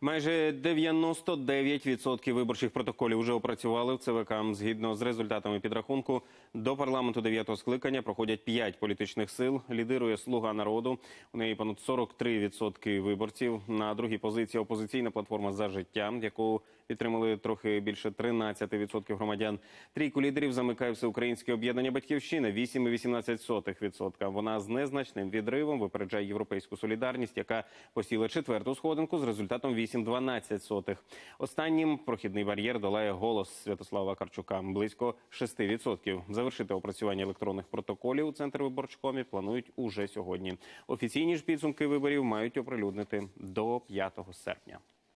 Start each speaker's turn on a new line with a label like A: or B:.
A: Майже 99% виборчих протоколів вже опрацювали в ЦВК. Згідно з результатами підрахунку, до парламенту 9-го скликання проходять 5 політичних сил. Лідирує слуга народу. У неї понад 43% виборців. На другій позиції опозиційна платформа за життя, яку підтримали трохи більше 13% громадян. Трійку лідерів замикає всеукраїнське об'єднання батьківщина 8,18%. Вона з незначним відривом випереджає європейську солідарність, яка посіла четверту сходинку з результатом 8%. 38,12. Останнім прохідний бар'єр долає голос Святослава Карчука близько 6%. Завершити опрацювання електронних протоколів у центр виборчкомі планують уже сьогодні. Офіційні ж підсумки виборів мають оприлюднити до 5 серпня.